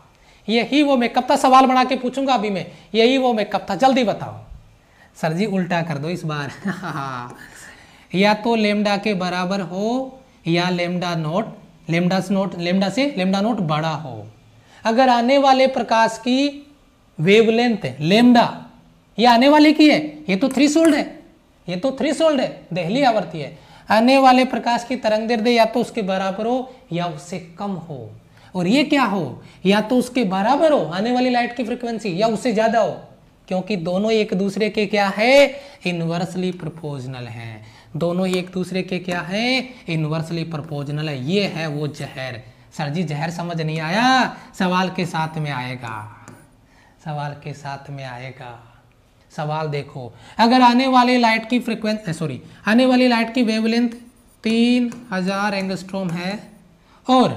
यही वो मेकअप था सवाल बना के पूछूंगा अभी मैं यही वो मेकअप था जल्दी बताओ सर जी उल्टा कर दो इस बार <laughs> या तो लेमडा के बराबर हो या lambda naught lambda naught lambda से लेमडा नोट बड़ा हो अगर आने वाले प्रकाश की वेवलेंथ है लेमडा ये आने वाले की है ये तो थ्री सोल्ड है ये तो थ्री सोल्ड है दहली आवर्ती है आने वाले प्रकाश की तरंग दे या तो उसके बराबर हो या उससे कम हो और ये क्या हो या तो उसके बराबर हो आने वाली लाइट की फ्रीक्वेंसी या उससे ज्यादा हो क्योंकि दोनों एक दूसरे के क्या है इनवर्सली प्रपोजनल है दोनों एक दूसरे के क्या है इनवर्सली प्रपोजनल है ये है वो जहर सर जी जहर समझ नहीं आया सवाल के साथ में आएगा सवाल के साथ में आएगा सवाल देखो अगर आने वाली लाइट की फ्रिक्वेंसी सॉरी आने वाली लाइट की वेवलेंथ तीन हजार एंगस्ट्रोम है और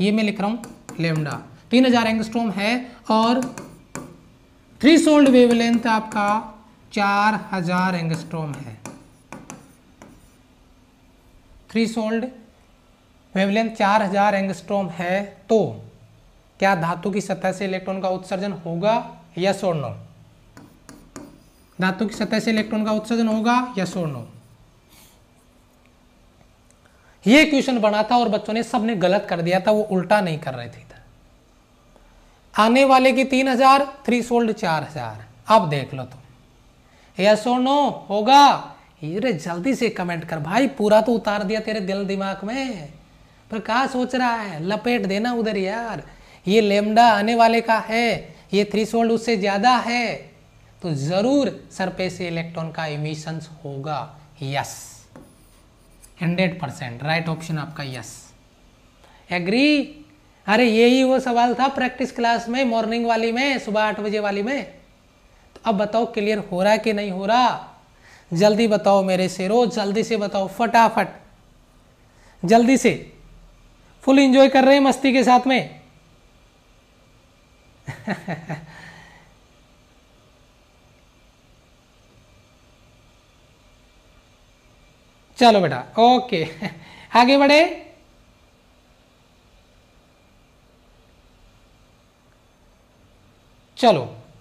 ये मैं लिख रहा हूँ लेमडा तीन हजार एंगस्ट्रोम है और थ्री सोल्ड वेवलेंथ आपका चार हजार एंगस्ट्रोम है थ्री सोल्ड वेवलेंथ चार हजार एंगस्ट्रोम है तो क्या धातु की सतह से इलेक्ट्रॉन का उत्सर्जन होगा या सोर्णो धातु की सतह से इलेक्ट्रॉन का उत्सर्जन होगा या सोर्णो ये क्वेश्चन बना था और बच्चों ने सबने गलत कर दिया था वो उल्टा नहीं कर रहे थे आने वाले की तीन हजार थ्री सोल्ड चार हजार अब देख लो तुम यस और नो होगा अरे जल्दी से कमेंट कर भाई पूरा तो उतार दिया तेरे दिल दिमाग में पर कहा सोच रहा है लपेट देना उधर यार ये लेमडा आने वाले का है ये थ्री सोल्ड उससे ज़्यादा है तो ज़रूर से इलेक्ट्रॉन का इमिशंस होगा yes hundred percent right option आपका यस एग्री अरे यही वो सवाल था प्रैक्टिस क्लास में मॉर्निंग वाली में सुबह आठ बजे वाली में तो अब बताओ क्लियर हो रहा है कि नहीं हो रहा जल्दी बताओ मेरे से रोज जल्दी से बताओ फटाफट जल्दी से फुल एंजॉय कर रहे हैं मस्ती के साथ में <laughs> चलो बेटा ओके आगे बढ़े चलो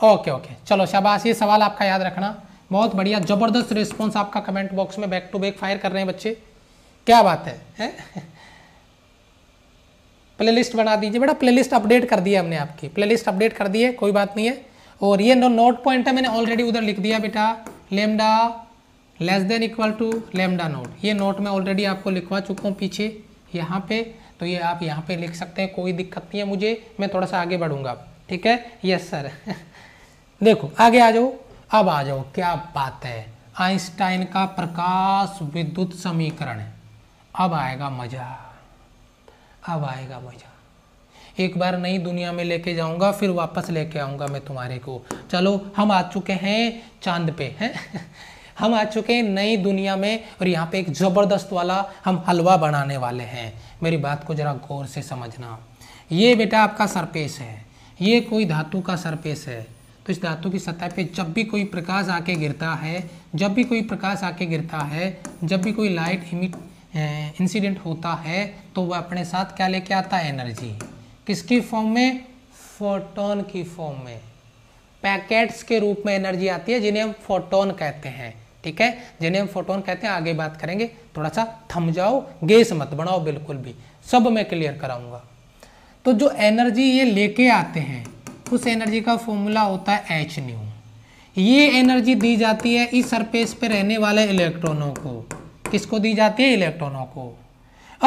ओके ओके चलो शाबाश ये सवाल आपका याद रखना बहुत बढ़िया जबरदस्त रिस्पॉन्स आपका कमेंट बॉक्स में बैक टू बैक फायर कर रहे हैं बच्चे क्या बात है, है? प्लेलिस्ट बना दीजिए बेटा प्लेलिस्ट अपडेट कर दिया हमने आपकी प्लेलिस्ट अपडेट कर दी है कोई बात नहीं है और ये नो नोट पॉइंट है मैंने ऑलरेडी उधर लिख दिया बेटा lambda less than equal to lambda naught ये नोट मैं ऑलरेडी आपको लिखवा चुका हूँ पीछे यहाँ पे तो ये आप यहाँ पे लिख सकते हैं कोई दिक्कत नहीं है मुझे मैं थोड़ा सा आगे बढ़ूंगा ठीक है यस सर <laughs> देखो आगे आ जाओ अब आ जाओ क्या बात है आइंस्टाइन का प्रकाश विद्युत समीकरण अब आएगा मज़ा अब आएगा मज़ा एक बार नई दुनिया में लेके जाऊंगा फिर वापस लेके आऊंगा मैं तुम्हारे को चलो हम आ चुके हैं चांद पे हैं <laughs> हम आ चुके हैं नई दुनिया में और यहाँ पे एक ज़बरदस्त वाला हम हलवा बनाने वाले हैं मेरी बात को ज़रा गौर से समझना ये बेटा आपका सरपेस है ये कोई धातु का सरपेस है तो इस धातु की सतह पे जब भी कोई प्रकाश आके गिरता है जब भी कोई प्रकाश आके गिरता है जब भी कोई लाइट इमिट इंसिडेंट होता है तो वह अपने साथ क्या लेके आता है एनर्जी किसकी फॉर्म में फोटोन की फॉर्म में पैकेट्स के रूप में एनर्जी आती है जिन्हें हम फोटोन कहते हैं ठीक है जिन्हें हम फोटोन कहते हैं आगे बात करेंगे थोड़ा सा थम जाओ गैस मत बनाओ बिल्कुल भी सब मैं क्लियर कराऊंगा तो जो एनर्जी ये लेके आते हैं उस एनर्जी का फॉर्मूला होता है एच न्यू ये एनर्जी दी जाती है इस सरफेस पे रहने वाले इलेक्ट्रॉनों को किसको दी जाती है इलेक्ट्रॉनों को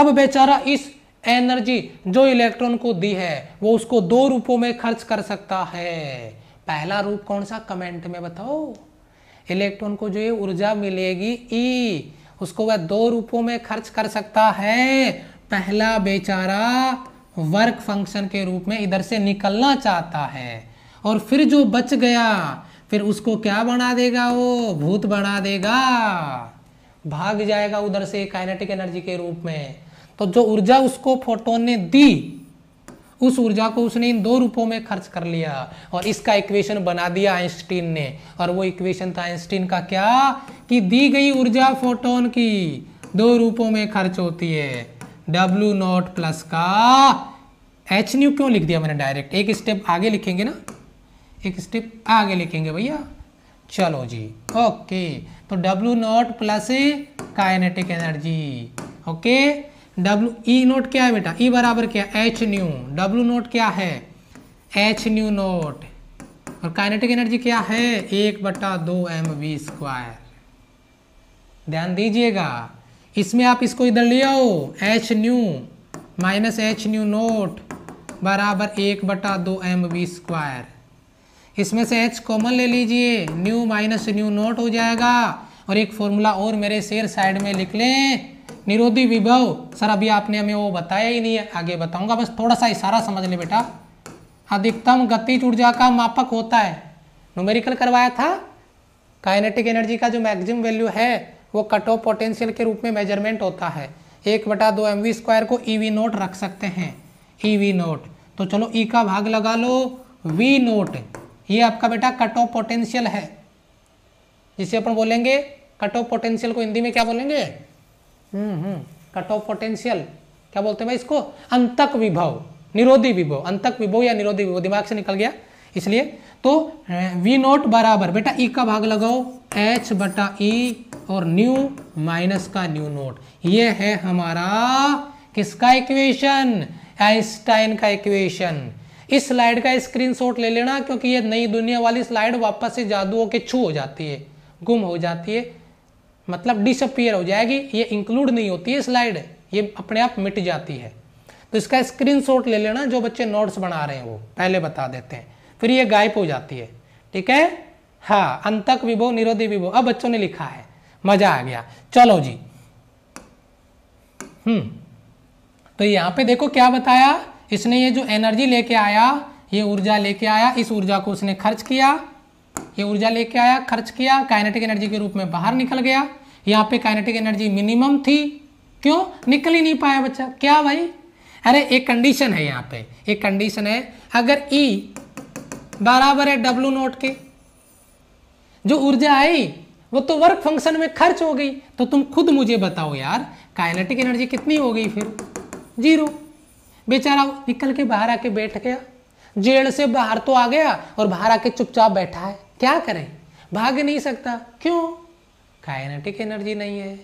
अब बेचारा इस एनर्जी जो इलेक्ट्रॉन को दी है वो उसको दो रूपों में खर्च कर सकता है पहला रूप कौन सा कमेंट में बताओ इलेक्ट्रॉन को जो ये ऊर्जा मिलेगी ई उसको वह दो रूपों में खर्च कर सकता है पहला बेचारा वर्क फंक्शन के रूप में इधर से निकलना चाहता है और फिर जो बच गया फिर उसको क्या बना देगा वो भूत बना देगा भाग जाएगा उधर से काइनेटिक एनर्जी के रूप में तो जो ऊर्जा उसको फोटोन ने दी उस ऊर्जा को उसने इन दो रूपों में खर्च कर लिया और इसका इक्वेशन बना दिया आइंस्टीन ने और वो इक्वेशन था आइंस्टीन का क्या कि दी गई ऊर्जा फोटोन की दो रूपों में खर्च होती है डब्ल्यू नॉट प्लस का एच न्यू क्यों लिख दिया मैंने डायरेक्ट एक स्टेप आगे लिखेंगे ना एक स्टेप आगे लिखेंगे भैया चलो जी ओके तो W naught plus kinetic energy okay W E naught क्या है बेटा ई e बराबर क्या एच न्यू डब्लू नोट क्या है एच न्यू नोट और काइनेटिक एनर्जी क्या है एक बटा दो एम वी स्क्वायर ध्यान दीजिएगा इसमें आप इसको इधर ले आओ H nu minus H nu naught बराबर एक बटा दो एम वी स्क्वायर इसमें से एच कॉमन ले लीजिए न्यू माइनस न्यू नोट हो जाएगा और एक फॉर्मूला और मेरे शेर साइड में लिख लें निरोधी विभव सर अभी आपने हमें वो बताया ही नहीं है आगे बताऊंगा बस थोड़ा सा इशारा समझ ले बेटा अधिकतम गतिज ऊर्जा का मापक होता है न्यूमेरिकल करवाया था काइनेटिक एनर्जी का जो मैक्सिमम वैल्यू है वो कट ऑफ पोटेंशियल के रूप में मेजरमेंट होता है एक बटा दो एम वी स्क्वायर को ई वी नोट रख सकते हैं ई वी नोट तो चलो ई e का भाग लगा लो वी नोट ये आपका बेटा कट ऑफ पोटेंशियल है जिसे अपन बोलेंगे कट ऑफ पोटेंशियल को हिंदी में क्या बोलेंगे हम्म, हम्म। कट ऑफ पोटेंशियल क्या बोलते हैं भाई इसको अंतक विभव निरोधी विभव अंतक विभव या निरोधी विभव दिमाग से निकल गया इसलिए तो V नोट बराबर बेटा E का भाग लगाओ H बटा E और न्यू माइनस का न्यू नोट ये है हमारा किसका इक्वेशन आइंस्टाइन का इक्वेशन इस स्लाइड का स्क्रीनशॉट ले लेना क्योंकि ये नई दुनिया वाली स्लाइड वापस से जादुओं के छू हो जाती है गुम हो जाती है मतलब डिसअपियर हो जाएगी ये इंक्लूड नहीं होती है स्लाइड ये अपने आप मिट जाती है तो इसका स्क्रीनशॉट ले लेना जो बच्चे नोट्स बना रहे हैं वो पहले बता देते हैं फिर ये गायब हो जाती है ठीक है हाँ अंतक विभो निरोधी विभो अब बच्चों ने लिखा है मजा आ गया चलो जी हम्म तो यहां पे देखो क्या बताया इसने ये जो एनर्जी लेके आया ये ऊर्जा लेके आया इस ऊर्जा को उसने खर्च किया ये ऊर्जा लेके आया खर्च किया काइनेटिक एनर्जी के रूप में बाहर निकल गया यहाँ पे काइनेटिक एनर्जी मिनिमम थी क्यों निकल ही नहीं पाया बच्चा क्या भाई अरे एक कंडीशन है यहाँ पे एक कंडीशन है अगर E बराबर है W नोट के जो ऊर्जा आई वो तो वर्क फंक्शन में खर्च हो गई तो तुम खुद मुझे बताओ यार काइनेटिक एनर्जी कितनी हो गई फिर जीरो बेचारा निकल के बाहर आके बैठ गया जेल से बाहर तो आ गया और बाहर आके चुपचाप बैठा है क्या करें भाग नहीं सकता क्यों काइनेटिक एनर्जी नहीं है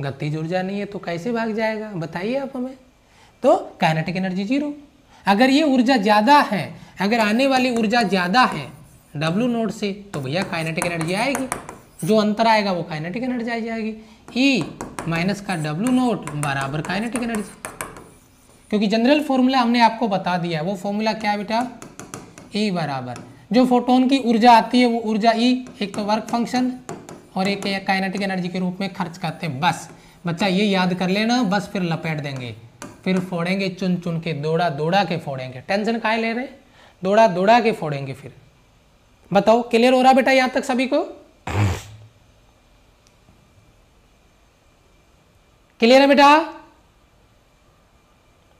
गतिज ऊर्जा नहीं है तो कैसे भाग जाएगा बताइए आप हमें तो काइनेटिक एनर्जी जीरो अगर ये ऊर्जा ज़्यादा है अगर आने वाली ऊर्जा ज़्यादा है डब्ल्यू नोट से तो भैया काइनेटिक एनर्जी आएगी जो अंतर आएगा वो काइनेटिक एनर्जी आ जाएगी ई e माइनस का डब्लू नोट बराबर काइनेटिक एनर्जी क्योंकि जनरल फॉर्मूला हमने आपको बता दिया वो फॉर्मूला क्या बेटा ई e बराबर जो फोटोन की ऊर्जा आती है वो ऊर्जा ई e, एक वर्क फंक्शन और एक काइनेटिक एनर्जी के रूप में खर्च करते हैं बस बच्चा ये याद कर लेना बस फिर लपेट देंगे फिर फोड़ेंगे चुन चुन के दौड़ा दौड़ा के फोड़ेंगे टेंशन काहे ले रहे दौड़ा दौड़ा के फोड़ेंगे फिर बताओ क्लियर हो रहा बेटा यहां तक सभी को क्लियर है बेटा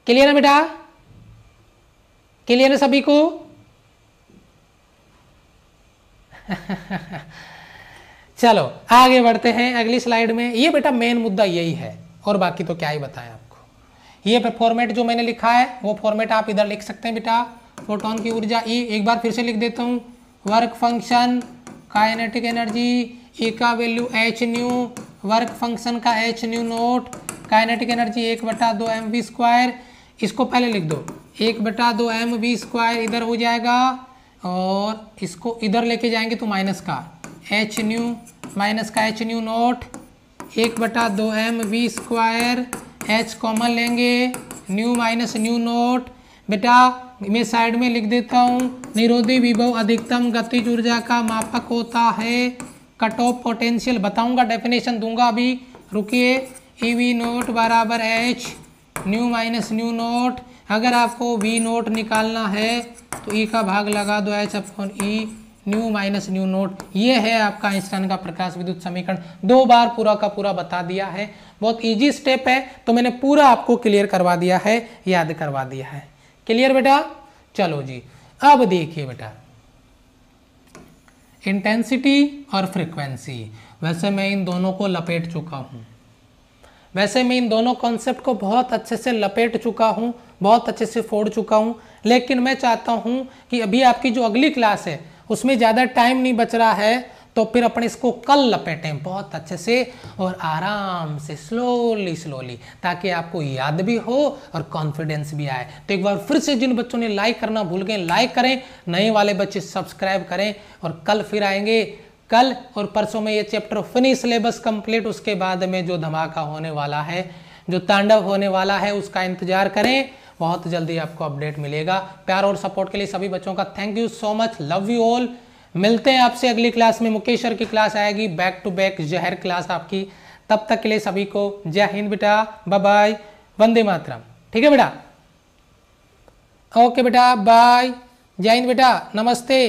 क्लियर है बेटा क्लियर है सभी को <laughs> चलो आगे बढ़ते हैं अगली स्लाइड में ये बेटा मेन मुद्दा यही है और बाकी तो क्या ही बताएं आपको ये फॉर्मेट जो मैंने लिखा है वो फॉर्मेट आप इधर लिख सकते हैं बेटा फोटोन की ऊर्जा ई e, एक बार फिर से लिख देता हूँ work function kinetic energy E का value H nu work function का H nu naught kinetic energy एक बटा दो एम वी स्क्वायर इसको पहले लिख दो एक बटा दो एम वी स्क्वायर इधर हो जाएगा और इसको इधर लेके जाएंगे तो माइनस का एच न्यू माइनस का एच न्यू नोट एक बटा दो M V square H common लेंगे न्यू माइनस न्यू नोट बेटा मैं साइड में लिख देता हूँ निरोधी विभव अधिकतम गतिज ऊर्जा का मापक होता है कट ऑफ पोटेंशियल बताऊँगा डेफिनेशन दूंगा अभी रुकिए ई वी नोट बराबर H nu minus nu naught अगर आपको वी नोट निकालना है तो ई e का भाग लगा दो h upon e nu minus nu naught ये है आपका आइंस्टाइन का प्रकाश विद्युत समीकरण दो बार पूरा का पूरा बता दिया है बहुत इजी स्टेप है तो मैंने पूरा आपको क्लियर करवा दिया है याद करवा दिया है क्लियर बेटा चलो जी अब देखिए बेटा इंटेंसिटी और फ्रीक्वेंसी वैसे मैं इन दोनों को लपेट चुका हूँ वैसे मैं इन दोनों कॉन्सेप्ट को बहुत अच्छे से लपेट चुका हूँ बहुत अच्छे से फोड़ चुका हूँ लेकिन मैं चाहता हूँ कि अभी आपकी जो अगली क्लास है उसमें ज़्यादा टाइम नहीं बच रहा है तो फिर अपन इसको कल लपेटें बहुत अच्छे से और आराम से स्लोली स्लोली ताकि आपको याद भी हो और कॉन्फिडेंस भी आए तो एक बार फिर से जिन बच्चों ने लाइक करना भूल गए लाइक करें नए वाले बच्चे सब्सक्राइब करें और कल फिर आएंगे कल और परसों में ये चैप्टर फिनिश सिलेबस कंप्लीट उसके बाद में जो धमाका होने वाला है जो तांडव होने वाला है उसका इंतजार करें बहुत जल्दी आपको अपडेट मिलेगा प्यार और सपोर्ट के लिए सभी बच्चों का thank you so much love you all मिलते हैं आपसे अगली क्लास में मुकेश सर की क्लास आएगी बैक टू बैक जहर क्लास आपकी तब तक के लिए सभी को जय हिंद बेटा बाय वंदे मातरम ठीक है बेटा ओके बेटा बाय जय हिंद बेटा नमस्ते